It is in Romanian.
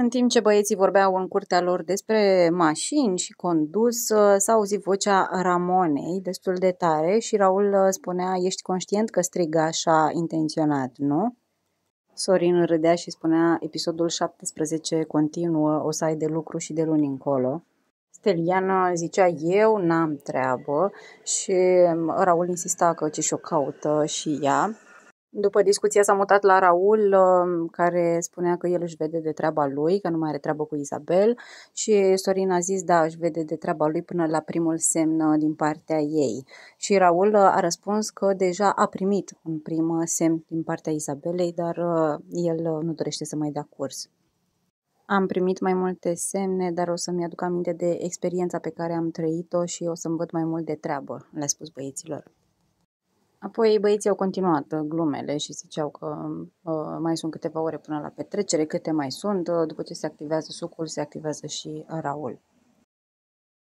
În timp ce băieții vorbeau în curtea lor despre mașini și condus, uh, s-a auzit vocea Ramonei destul de tare și Raul uh, spunea, ești conștient că striga așa intenționat, nu? Sorin râdea și spunea, episodul 17 continuă, o să ai de lucru și de luni încolo. Steliana zicea, eu n-am treabă și um, Raul insista că ce și-o caută și ea. După discuția, s-a mutat la Raul, um, care spunea că el își vede de treaba lui, că nu mai are treabă cu Isabel și Sorin a zis da, își vede de treaba lui până la primul semn uh, din partea ei. Și Raul uh, a răspuns că deja a primit un prim uh, semn din partea Isabelei, dar el nu dorește să mai dea curs. Am primit mai multe semne, dar o să-mi aduc aminte de experiența pe care am trăit-o și o să-mi văd mai mult de treabă, le-a spus băieților. Apoi băieții au continuat uh, glumele și ziceau că uh, mai sunt câteva ore până la petrecere, câte mai sunt. Uh, după ce se activează sucul, se activează și Raul.